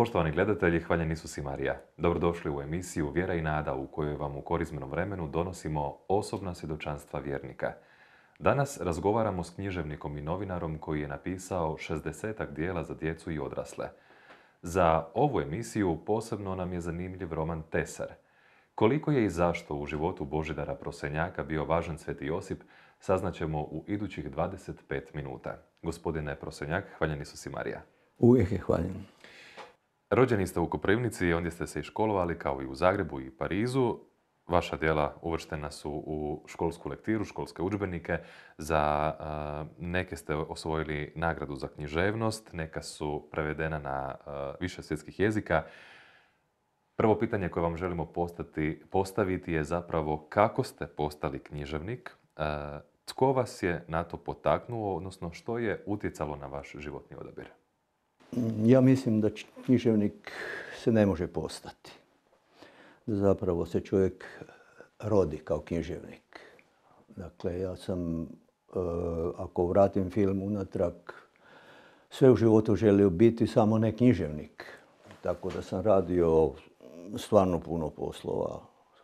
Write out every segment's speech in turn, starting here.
Poštovani gledatelji, hvaljeni su si Marija. Dobrodošli u emisiju Vjera i nada u kojoj vam u korizmenom vremenu donosimo osobna svjedočanstva vjernika. Danas razgovaramo s književnikom i novinarom koji je napisao 60 dijela za djecu i odrasle. Za ovu emisiju posebno nam je zanimljiv roman Tesar. Koliko je i zašto u životu Božidara Prosenjaka bio važan Sveti Josip, saznaćemo u idućih 25 minuta. Gospodine Prosenjak, hvaljeni nisu si Marija. Uvijek je hvaljen. Rođeni ste u Koprivnici, ondje ste se i školovali kao i u Zagrebu i Parizu. Vaša djela uvrštena su u školsku lektiru, školske udžbenike. Za neke ste osvojili nagradu za književnost, neka su prevedena na više svjetskih jezika. Prvo pitanje koje vam želimo postati, postaviti je zapravo kako ste postali književnik, tko vas je na to potaknuo, odnosno što je utjecalo na vaš životni odabir? Ja mislim da književnik se ne može postati. Zapravo se čovjek rodi kao književnik. Dakle, ja sam, e, ako vratim film unatrag, sve u životu želio biti samo ne književnik. Tako da sam radio stvarno puno poslova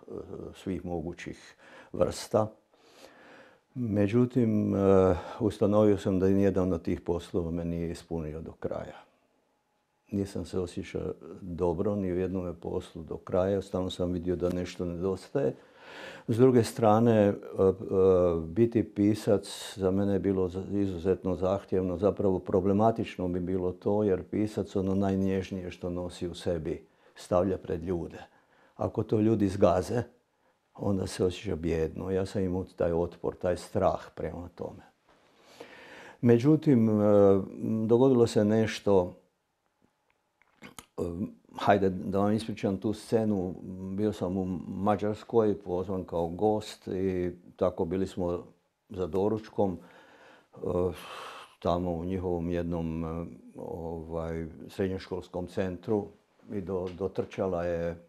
e, svih mogućih vrsta. Međutim, e, ustanovio sam da nijedan od tih poslova me nije ispunio do kraja nisam se osjećao dobro ni u jednom poslu do kraja. Stalno sam vidio da nešto nedostaje. S druge strane, e, e, biti pisac za mene je bilo izuzetno zahtjevno, zapravo problematično bi bilo to jer pisac ono najnježnije što nosi u sebi stavlja pred ljude. Ako to ljudi zgaze, onda se osjeća bijedno. Ja sam imao taj otpor, taj strah prema tome. Međutim, e, dogodilo se nešto Hajde da vam ispričam tu scenu, bio sam u Mađarskoj, pozvan kao gost i tako bili smo za doručkom eh, tamo u njihovom jednom eh, ovaj, srednjoškolskom centru i dotrčala je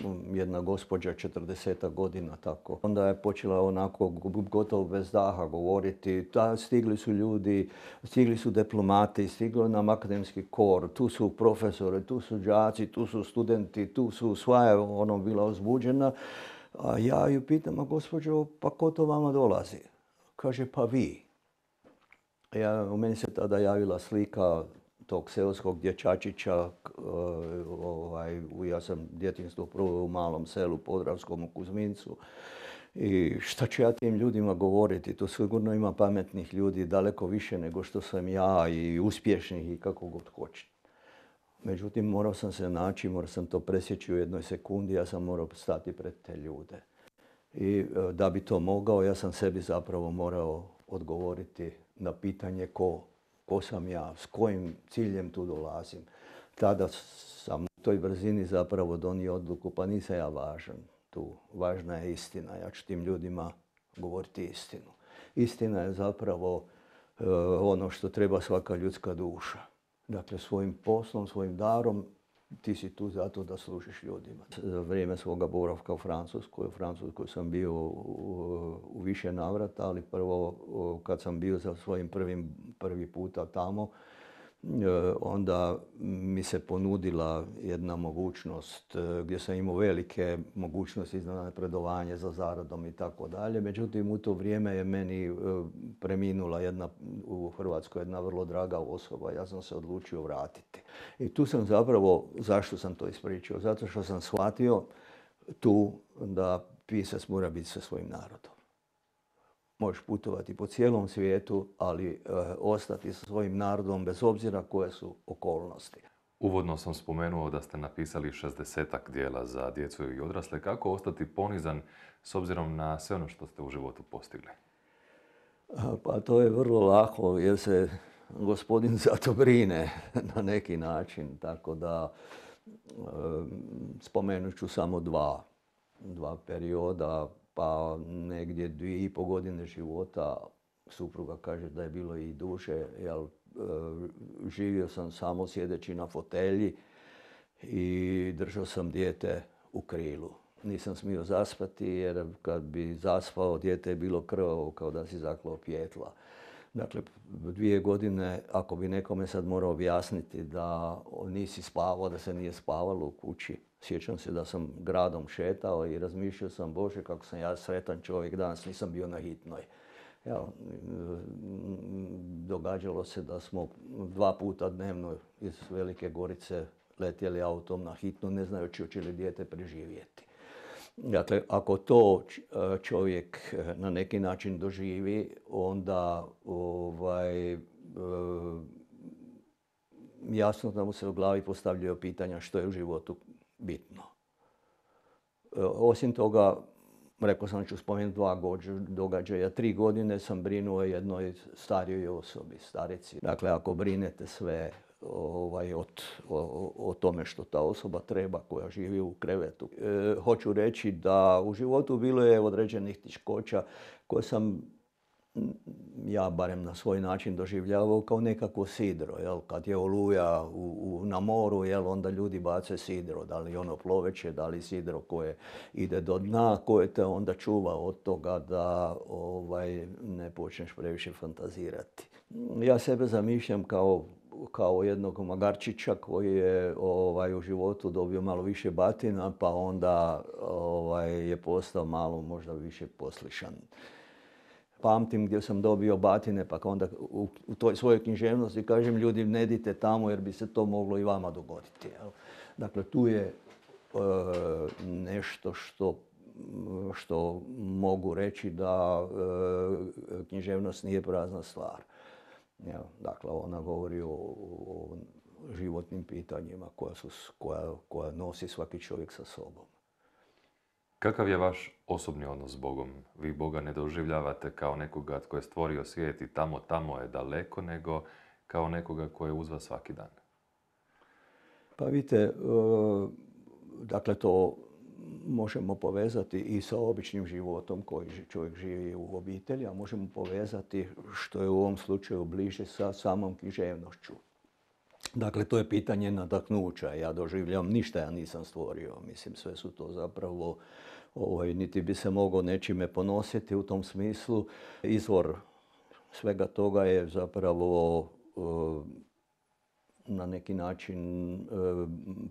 Mm, jedna gospođa 40 godina tako. Onda je počela onako gotovo bez daha govoriti. stigli su ljudi, stigli su diplomati, stiglo nam akademski kor, tu su profesori, tu su đaci, tu su studenti, tu su sva je ono bila ozbuđena. A ja ju pitam, a gospođo, pa ko to vama dolazi? Kaže, pa vi. Ja, u meni se tada javila slika tog seoskog dječačića Eh, ovaj, ja sam djetinstvo prvo u malom selu Podravskom u Kuzmincu i šta ću ja tim ljudima govoriti, to sigurno ima pametnih ljudi daleko više nego što sam ja i uspješnih i kako god hoće. Međutim, morao sam se naći, morao sam to presjeći u jednoj sekundi, ja sam morao stati pred te ljude. I eh, da bi to mogao, ja sam sebi zapravo morao odgovoriti na pitanje ko, ko sam ja, s kojim ciljem tu dolazim tada sam u toj brzini zapravo donio odluku pa nisam ja važan tu. Važna je istina. Ja ću tim ljudima govoriti istinu. Istina je zapravo e, ono što treba svaka ljudska duša. Dakle, svojim poslom, svojim darom ti si tu zato da služiš ljudima. Za vrijeme svoga boravka u Francuskoj, u Francuskoj sam bio u, više navrata, ali prvo kad sam bio za svojim prvim, prvi puta tamo, E, onda mi se ponudila jedna mogućnost e, gdje sam imao velike mogućnosti za napredovanje, za zaradom i tako dalje. Međutim, u to vrijeme je meni e, preminula jedna u Hrvatskoj jedna vrlo draga osoba. Ja sam se odlučio vratiti. I tu sam zapravo, zašto sam to ispričao? Zato što sam shvatio tu da pisac mora biti sa svojim narodom možeš putovati po cijelom svijetu, ali eh, ostati sa svojim narodom bez obzira koje su okolnosti. Uvodno sam spomenuo da ste napisali šestdesetak dijela za djecu i odrasle. Kako ostati ponizan s obzirom na sve ono što ste u životu postigli? Eh, pa to je vrlo lako jer se gospodin to brine na neki način. Tako da eh, spomenut ću samo dva, dva perioda pa negdje dvije i po godine života supruga kaže da je bilo i duše, jel, e, živio sam samo sjedeći na fotelji i držao sam dijete u krilu. Nisam smio zaspati jer kad bi zaspao dijete je bilo krvavo kao da si zaklao pjetla. Dakle, dvije godine, ako bi nekome sad morao objasniti da nisi spavao, da se nije spavalo u kući, Sjećam se da sam gradom šetao i razmišljao sam, Bože, kako sam ja sretan čovjek, danas nisam bio na hitnoj. događalo se da smo dva puta dnevno iz Velike Gorice letjeli autom na hitno, ne znajući hoće li dijete preživjeti. Dakle, ako to čovjek eh, na neki način doživi, onda ovaj, eh, jasno da mu se u glavi postavljaju pitanja što je u životu bitno. E, osim toga, rekao sam ću spomenuti dva događaja. Tri godine sam brinuo jednoj starijoj osobi, starici. Dakle, ako brinete sve ovaj, o, tome što ta osoba treba koja živi u krevetu. E, hoću reći da u životu bilo je određenih tiškoća koje sam ja barem na svoj način doživljavao kao nekakvo sidro. Jel? Kad je oluja na moru, jel? onda ljudi bace sidro, da li ono ploveće, da li sidro koje ide do dna, koje te onda čuva od toga da ovaj, ne počneš previše fantazirati. Ja sebe zamišljam kao kao jednog magarčića koji je ovaj, u životu dobio malo više batina, pa onda ovaj, je postao malo možda više poslišan pamtim gdje sam dobio batine, pa onda u, u toj svojoj književnosti kažem ljudi ne idite tamo jer bi se to moglo i vama dogoditi. Dakle, tu je e, nešto što, što mogu reći da e, književnost nije prazna stvar. Jel? Dakle, ona govori o, životnim pitanjima koja, su, koja, koja nosi svaki čovjek sa sobom. Kakav je vaš osobni odnos s Bogom? Vi Boga ne doživljavate kao nekoga tko je stvorio svijet i tamo, tamo je daleko, nego kao nekoga koji je uz svaki dan. Pa vidite, e, dakle to možemo povezati i sa običnim životom koji čovjek živi u obitelji, a možemo povezati što je u ovom slučaju bliže sa samom književnošću. Dakle, to je pitanje nadaknuća. Ja doživljam ništa, ja nisam stvorio. Mislim, sve su to zapravo ovaj, niti bi se mogao nečime ponositi u tom smislu. Izvor svega toga je zapravo e, na neki način e,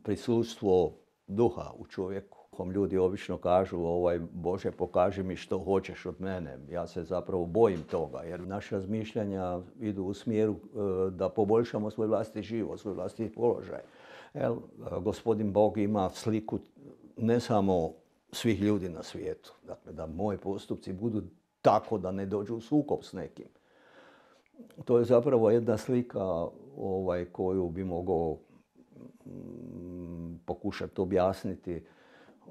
prisustvo duha u čovjeku. Ljudi obično kažu, ovaj, Bože pokaži mi što hoćeš od mene. Ja se zapravo bojim toga jer naša razmišljanja idu u smjeru e, da poboljšamo svoj vlastiti život, svoj vlastiti položaj. gospodin Bog ima sliku ne samo svih ljudi na svijetu. Dakle, da moji postupci budu tako da ne dođu u sukob s nekim. To je zapravo jedna slika ovaj, koju bi mogao mm, pokušati objasniti.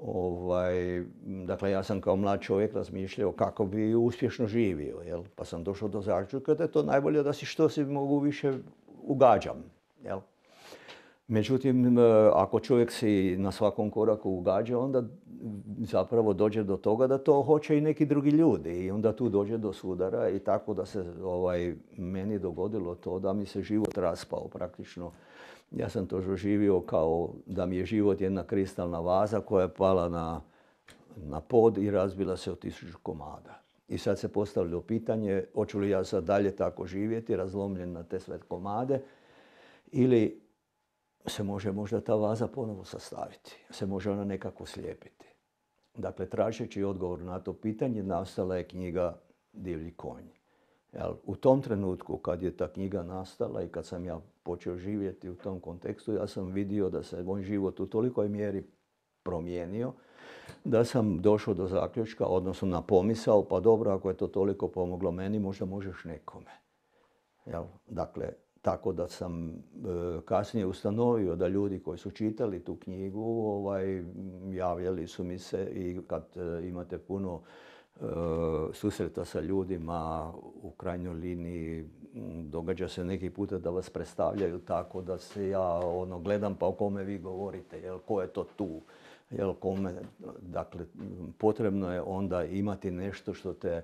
Ovaj, dakle, ja sam kao mlad čovjek razmišljao kako bi uspješno živio, jel? pa sam došao do zaključka da je to najbolje da si što si mogu više ugađam. Jel? Međutim, ako čovjek si na svakom koraku ugađa, onda zapravo dođe do toga da to hoće i neki drugi ljudi. I onda tu dođe do sudara i tako da se ovaj, meni dogodilo to da mi se život raspao praktično. Ja sam to živio kao da mi je život jedna kristalna vaza koja je pala na, pod i razbila se od tisuću komada. I sad se postavilo pitanje, hoću li ja sad dalje tako živjeti, razlomljen na te sve komade, ili se može možda ta vaza ponovo sastaviti, se može ona nekako slijepiti. Dakle, tražeći odgovor na to pitanje, nastala je knjiga Divlji konj. Jel, u tom trenutku kad je ta knjiga nastala i kad sam ja počeo živjeti u tom kontekstu, ja sam vidio da se moj život u tolikoj mjeri promijenio, da sam došao do zaključka, odnosno na pomisao, pa dobro, ako je to toliko pomoglo meni, možda možeš nekome. dakle, tako da sam e, kasnije ustanovio da ljudi koji su čitali tu knjigu ovaj, javljali su mi se i kad e, imate puno e, susreta sa ljudima u krajnjoj liniji događa se neki puta da vas predstavljaju tako da se ja ono gledam pa o kome vi govorite, jel ko je to tu, jel kome, dakle potrebno je onda imati nešto što te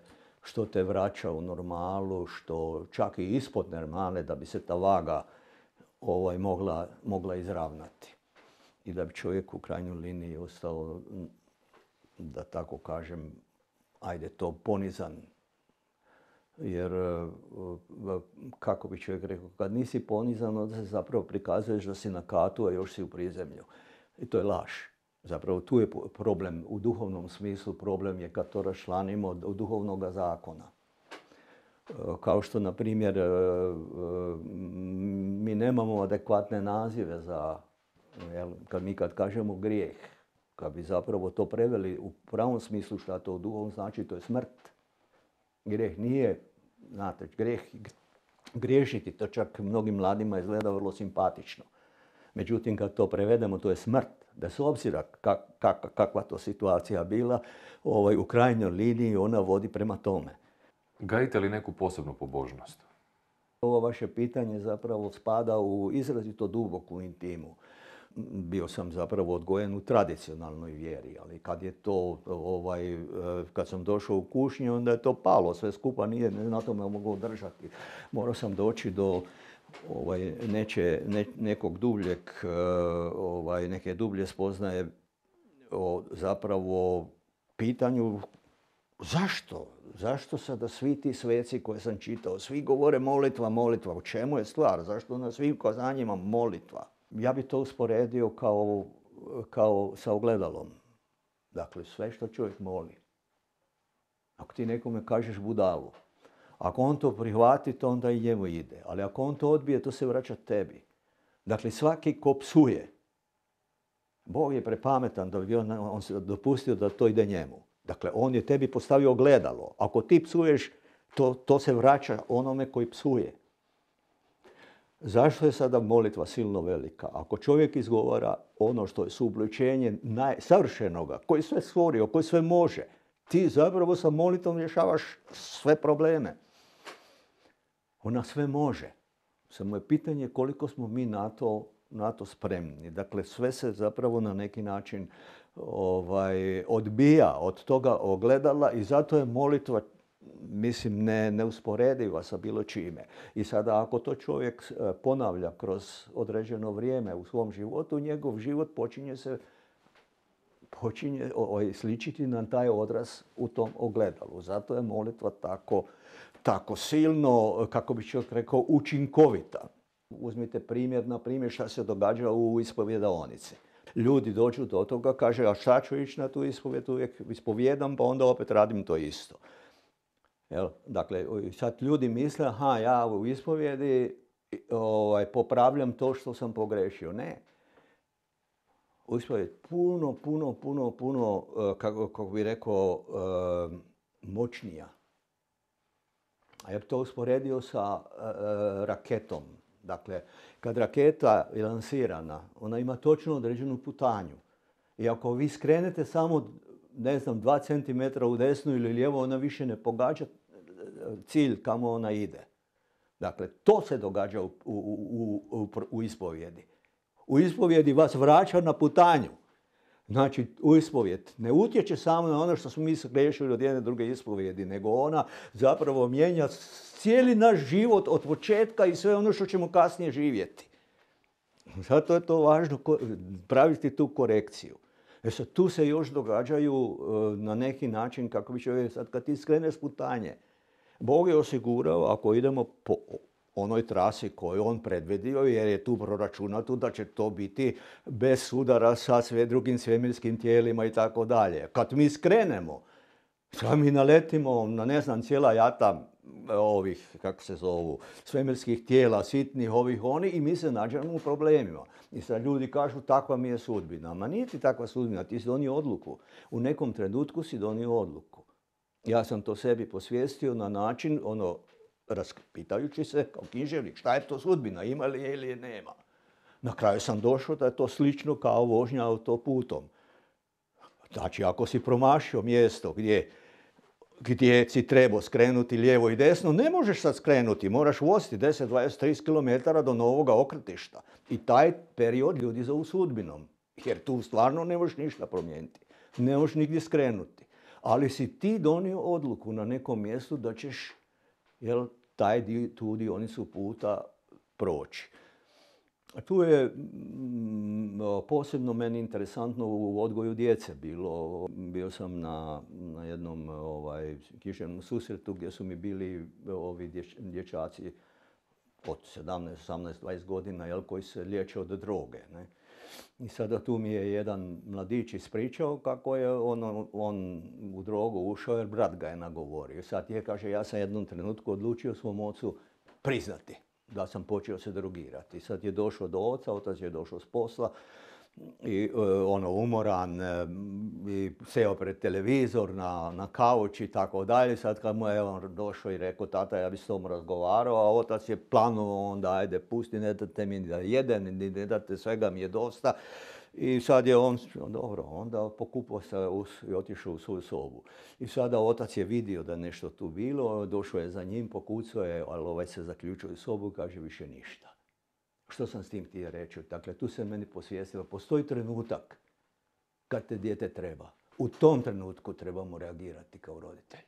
što te vraća u normalu, što čak i ispod normale da bi se ta vaga ovaj, mogla, mogla izravnati. I da bi čovjek u krajnjoj liniji ostao, da tako kažem, ajde to ponizan. Jer, eh, kako bi čovjek rekao, kad nisi ponizan, onda se zapravo prikazuješ da si na katu, a još si u prizemlju. I to je laž. Zapravo tu je problem, u duhovnom smislu problem je kad to rašlanimo od duhovnog zakona. E, kao što, na primjer, e, e, mi nemamo adekvatne nazive za, kad mi kad kažemo grijeh, kad bi zapravo to preveli u pravom smislu šta to u duhovnom znači, to je smrt. Grijeh nije, znate, grijeh, griješiti, to čak mnogim mladima izgleda vrlo simpatično. Međutim, kad to prevedemo, to je smrt bez obzira kakva to situacija bila, ovaj, u krajnjoj liniji ona vodi prema tome. Gajite li neku posebnu pobožnost? Ovo vaše pitanje zapravo spada u izrazito duboku intimu. Bio sam zapravo odgojen u tradicionalnoj vjeri, ali kad je to, ovaj, e, kad sam došao u kušnju, onda je to palo, sve skupa nije na tome mogu držati. Morao sam doći do ovaj, neće, nekog dubljeg, e, ovaj, neke dublje spoznaje o zapravo pitanju zašto? Zašto sada svi ti sveci koje sam čitao, svi govore molitva, molitva, u čemu je stvar? Zašto na svim kazanjima molitva? Ja bi to usporedio kao, kao sa ogledalom. Dakle, sve što čovjek moli. Ako ti nekome kažeš budalu, ako on to prihvati, to onda i njemu ide. Ali ako on to odbije, to se vraća tebi. Dakle, svaki ko psuje, Bog je prepametan da bi on, se dopustio da to ide njemu. Dakle, on je tebi postavio gledalo. Ako ti psuješ, to, to se vraća onome koji psuje. Zašto je sada molitva silno velika? Ako čovjek izgovara ono što je subličenje savršenoga, koji sve stvorio, koji sve može, ti zapravo sa molitvom rješavaš sve probleme. Ona sve može. Samo je pitanje koliko smo mi na to, na spremni. Dakle, sve se zapravo na neki način ovaj, odbija od toga ogledala i zato je molitva mislim, ne, neusporediva sa bilo čime. I sada ako to čovjek eh, ponavlja kroz određeno vrijeme u svom životu, njegov život počinje se počinje sličiti na taj odraz u tom ogledalu. Zato je molitva tako tako silno, kako bi čovjek rekao, učinkovita. Uzmite primjer, na primjer, šta se događa u ispovjedaonici. Ljudi dođu do toga, kaže, a šta ću ići na tu ispovjed, uvijek ispovjedam, pa onda opet radim to isto. Jel? Dakle, sad ljudi misle, aha, ja u ispovjedi ovaj, popravljam to što sam pogrešio. Ne. U puno, puno, puno, puno, eh, kako, kako bi rekao, eh, moćnija a ja bih to usporedio sa e, e, raketom. Dakle, kad raketa je lansirana, ona ima točno određenu putanju. I ako vi skrenete samo, ne znam, 2 cm u desnu ili lijevo, ona više ne pogađa e, cilj kamo ona ide. Dakle, to se događa u, u, u, u ispovjedi. U ispovjedi vas vraća na putanju. Znači, u ispovijed ne utječe samo na ono što smo mi grešili od jedne druge ispovijedi, nego ona zapravo mijenja cijeli naš život od početka i sve ono što ćemo kasnije živjeti. Zato je to važno praviti tu korekciju. E sad, tu se još događaju e, na neki način, kako bi čovjek sad kad ti skreneš putanje, Bog je osigurao, ako idemo po onoj trasi koju on predvidio jer je tu proračunato da će to biti bez sudara sa sve drugim svemirskim tijelima i tako dalje. Kad mi skrenemo, kad mi naletimo na ne znam cijela jata e, ovih, kako se zovu, svemirskih tijela, sitnih ovih oni i mi se nađemo u problemima. I sad ljudi kažu takva mi je sudbina. Ma nije ti takva sudbina, ti si donio odluku. U nekom trenutku si donio odluku. Ja sam to sebi posvijestio na način, ono, raspitajući se kao književnik šta je to sudbina, ima li je ili je nema. Na kraju sam došao da je to slično kao vožnja autoputom. Znači, ako si promašio mjesto gdje, gdje si trebao skrenuti lijevo i desno, ne možeš sad skrenuti, moraš voziti 10, 20, 30 km do novoga okretišta. I taj period ljudi za sudbinom, jer tu stvarno ne možeš ništa promijeniti. Ne možeš nigdje skrenuti. Ali si ti donio odluku na nekom mjestu da ćeš jel, taj dio, tu dionicu puta proći. Tu je mm, posebno meni interesantno u odgoju djece bilo. Bio sam na, na jednom ovaj, susretu gdje su mi bili e, ovi dječ, dječaci od 17, 18, 20 godina jel, koji se liječe od droge. Ne? I sada tu mi je jedan mladić ispričao kako je on, on u drogu ušao jer brat ga je nagovorio. Sad je, kaže, ja sam jednom trenutku odlučio svom ocu priznati da sam počeo se drogirati. Sad je došao do oca, otac je došao s posla, i e, ono umoran e, i seo pred televizor na, na kauč i tako dalje. Sad kad mu je on došao i rekao tata ja bi s tom razgovarao, a otac je planuo onda ajde pusti ne date mi da jedem, ne date svega mi je dosta. I sad je on, dobro, onda pokupao se i otišao u svoju sobu. I sada otac je vidio da je nešto tu bilo, došao je za njim, pokucao je, ali ovaj se zaključio u sobu, kaže više ništa. Što sam s tim htio reći? Dakle, tu se meni posvijestilo, postoji trenutak kad te dijete treba. U tom trenutku trebamo reagirati kao roditelj.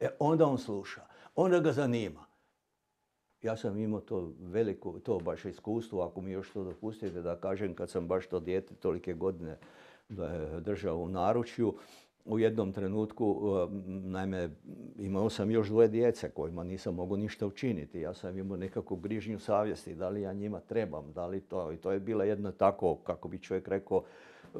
E onda on sluša, onda ga zanima. Ja sam imao to veliko, to baš iskustvo, ako mi još to dopustite da kažem, kad sam baš to dijete tolike godine držao u naručju, u jednom trenutku, e, naime, imao sam još dvoje djece kojima nisam mogao ništa učiniti. Ja sam imao nekakvu grižnju savjesti, da li ja njima trebam, da li to. I to je bila jedna tako, kako bi čovjek rekao, e,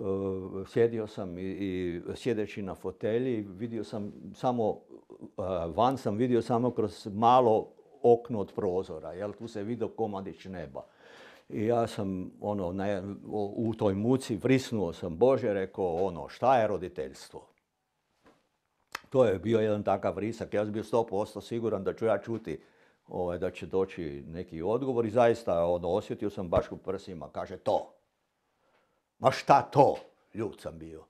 sjedio sam i, sjedeći na fotelji, vidio sam samo, e, van sam vidio samo kroz malo okno od prozora, jel tu se vidio komadić neba. I ja sam ono, u toj muci vrisnuo sam Bože, rekao ono, šta je roditeljstvo? to je bio jedan takav risak. Ja sam bio posto siguran da ću ja čuti ovaj, da će doći neki odgovor i zaista ono, osjetio sam baš u prsima. Kaže to. Ma šta to? Ljud sam bio.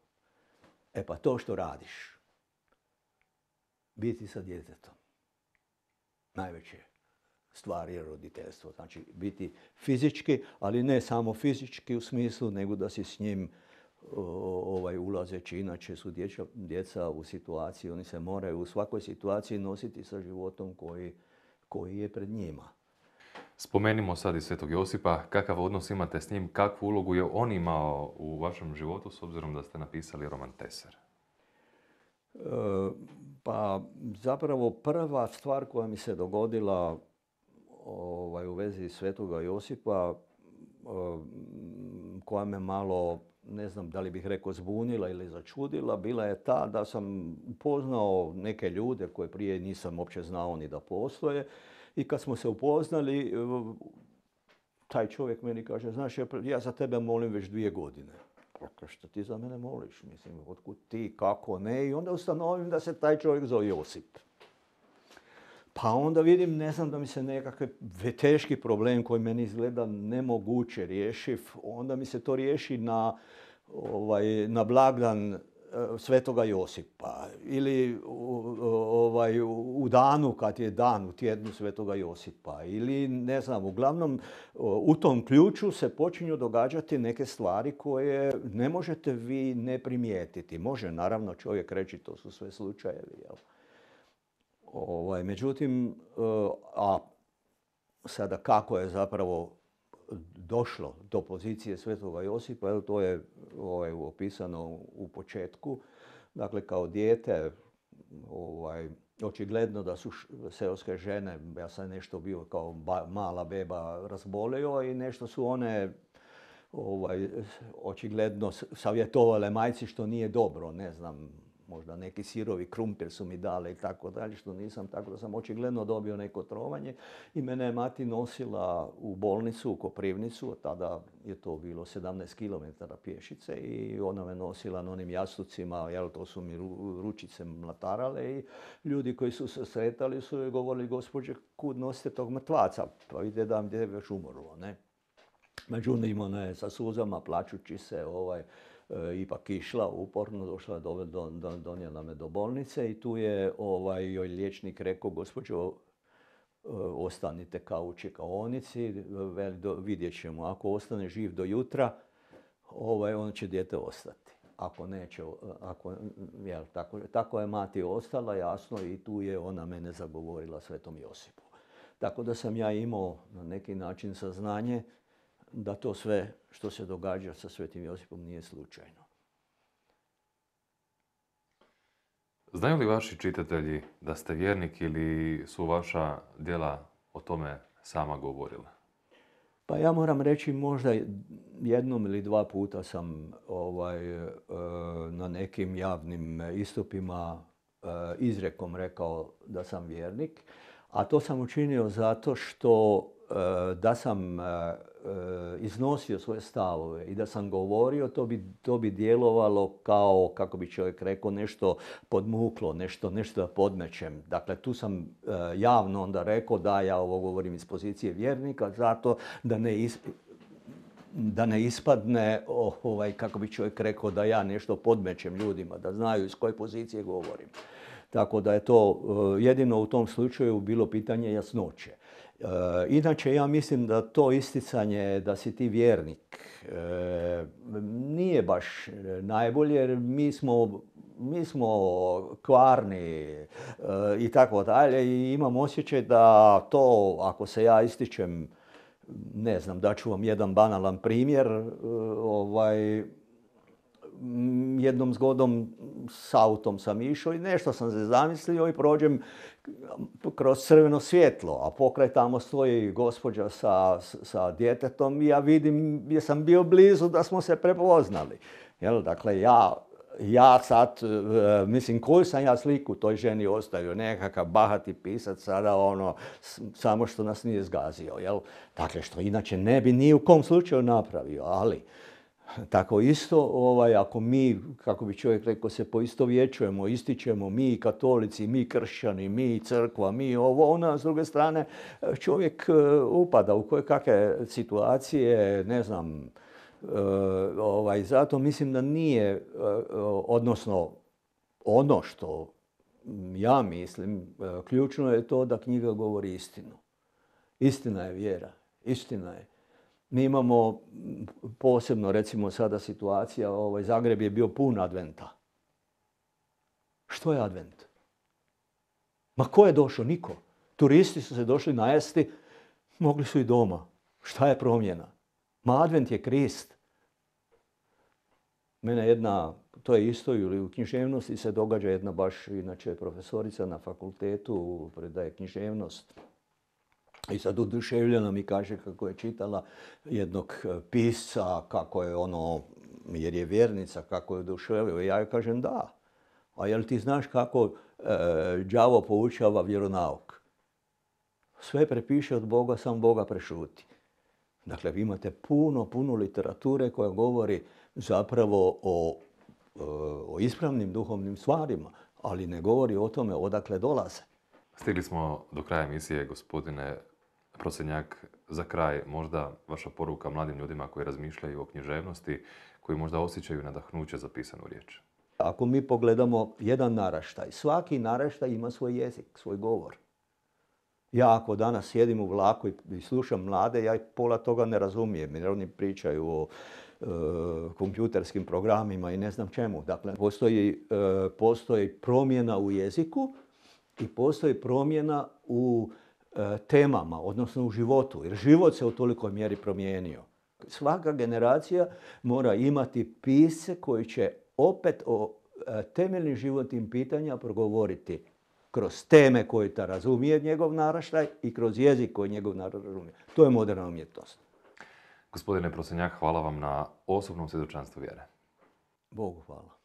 E pa to što radiš. Biti sa djetetom. Najveće stvar je roditeljstvo. Znači biti fizički, ali ne samo fizički u smislu, nego da si s njim ovaj, ulazeći. Inače su djeca u situaciji, oni se moraju u svakoj situaciji nositi sa životom koji, je pred njima. Spomenimo sad i Svetog Josipa, kakav odnos imate s njim, kakvu ulogu je on imao u vašem životu s obzirom da ste napisali roman Teser? E, pa zapravo prva stvar koja mi se dogodila ovaj, u vezi Svetoga Josipa, e, koja me malo ne znam da li bih rekao zbunila ili začudila, bila je ta da sam upoznao neke ljude koje prije nisam uopće znao ni da postoje. I kad smo se upoznali, taj čovjek meni kaže, znaš, ja za tebe molim već dvije godine. Pa što ti za mene moliš? Mislim, otkud ti, kako ne? I onda ustanovim da se taj čovjek zove Josip. Pa onda vidim, ne znam da mi se nekakav teški problem koji meni izgleda nemoguće riješiv, onda mi se to riješi na, ovaj, na blagdan e, Svetoga Josipa ili ovaj, u danu kad je dan u tjednu Svetoga Josipa ili ne znam, uglavnom u tom ključu se počinju događati neke stvari koje ne možete vi ne primijetiti. Može naravno čovjek reći to su sve slučajevi. Jel? Ovaj, međutim, e, a sada kako je zapravo došlo do pozicije Svetoga Josipa, jel, to je ovaj, opisano u početku. Dakle, kao dijete, ovaj, očigledno da su seoske žene, ja sam nešto bio kao mala beba razbolio i nešto su one ovaj, očigledno savjetovale majci što nije dobro, ne znam, možda neki sirovi krumpir su mi dali i tako dalje, što nisam, tako da sam očigledno dobio neko trovanje i mene je mati nosila u bolnicu, u Koprivnicu, tada je to bilo 17 km pješice i ona me nosila na onim jastucima, jel, to su mi ručice mlatarale i ljudi koji su se sretali su joj govorili, gospođe, kud nosite tog mrtvaca? Pa ide da vam je još umrlo, ne? Međutim, ona je sa suzama, plaćući se, ovaj, E, ipak išla uporno, došla do, do, donijela me do bolnice i tu je ovaj, liječnik rekao, gospođo, e, ostanite kao u čekaonici, vidjet ćemo, ako ostane živ do jutra, ovaj, on će dijete ostati. Ako neće, jel, tako, tako je mati ostala, jasno, i tu je ona mene zagovorila svetom Josipu. Tako da sam ja imao na neki način saznanje da to sve što se događa sa Svetim Josipom nije slučajno. Znaju li vaši čitatelji da ste vjernik ili su vaša djela o tome sama govorila? Pa ja moram reći možda jednom ili dva puta sam ovaj, e, na nekim javnim istupima e, izrekom rekao da sam vjernik. A to sam učinio zato što e, da sam Eh, iznosio svoje stavove i da sam govorio, to bi, to bi djelovalo kao, kako bi čovjek rekao, nešto podmuklo, nešto, nešto da podmećem. Dakle, tu sam eh, javno onda rekao da ja ovo govorim iz pozicije vjernika, zato da ne da ne ispadne, ovaj, kako bi čovjek rekao, da ja nešto podmećem ljudima, da znaju iz koje pozicije govorim. Tako da je to eh, jedino u tom slučaju bilo pitanje jasnoće. Eh, inače, ja mislim da to isticanje da si ti vjernik eh, nije baš eh, najbolje jer mi smo, mi smo kvarni i tako dalje i imam osjećaj da to, ako se ja ističem, ne znam, ću vam jedan banalan primjer, ovaj, jednom zgodom s autom sam išao i nešto sam se zamislio i prođem kroz crveno svjetlo, a pokraj tamo stoji gospođa sa, sa djetetom i ja vidim, jer sam bio blizu da smo se prepoznali. Jel, dakle, ja, ja sad, e, mislim, koju sam ja sliku toj ženi ostavio, nekakav bahati pisac sada ono, samo što nas nije zgazio, jel? Dakle, što inače ne bi ni u kom slučaju napravio, ali... Tako isto, ovaj, ako mi, kako bi čovjek rekao, se vječujemo, ističemo mi katolici, mi kršćani, mi crkva, mi ovo, ona, s druge strane, čovjek e, upada u koje kakve situacije, ne znam, e, ovaj, zato mislim da nije, e, odnosno ono što ja mislim, ključno je to da knjiga govori istinu. Istina je vjera, istina je. Mi imamo posebno recimo sada situacija, ovaj, Zagreb je bio pun adventa. Što je advent? Ma ko je došao? Niko. Turisti su se došli najesti, mogli su i doma. Šta je promjena? Ma advent je krist. Mene jedna, to je isto ili u književnosti se događa jedna baš, inače profesorica na fakultetu predaje književnost i sad uduševljena mi kaže kako je čitala jednog e, pisa kako je ono, jer je vjernica, kako je oduševljeno. Ja joj kažem da. A jel ti znaš kako e, đavo poučava vjeronauk? Sve prepiše od Boga, sam Boga prešuti. Dakle, vi imate puno, puno literature koja govori zapravo o, e, o ispravnim duhovnim stvarima, ali ne govori o tome odakle dolaze. Stigli smo do kraja emisije, gospodine Prosenjak, za kraj, možda vaša poruka mladim ljudima koji razmišljaju o književnosti, koji možda osjećaju nadahnuće za pisanu riječ. Ako mi pogledamo jedan naraštaj, svaki naraštaj ima svoj jezik, svoj govor. Ja ako danas sjedim u vlaku i slušam mlade, ja pola toga ne razumijem jer oni pričaju o e, kompjuterskim programima i ne znam čemu. Dakle, postoji, e, postoji promjena u jeziku i postoji promjena u E, temama, odnosno u životu, jer život se u tolikoj mjeri promijenio. Svaka generacija mora imati pise koji će opet o e, temeljnim životnim pitanja progovoriti kroz teme koje ta razumije njegov naraštaj i kroz jezik koji njegov narod razumije. To je moderna umjetnost. Gospodine Prosenjak, hvala vam na osobnom svjedočanstvu vjere. Bogu hvala.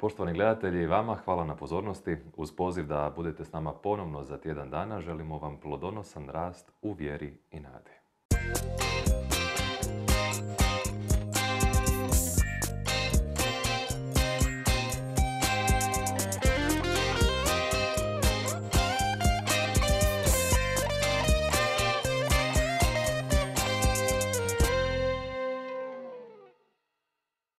Poštovani gledatelji, vama hvala na pozornosti. Uz poziv da budete s nama ponovno za tjedan dana želimo vam plodonosan rast u vjeri i nadi.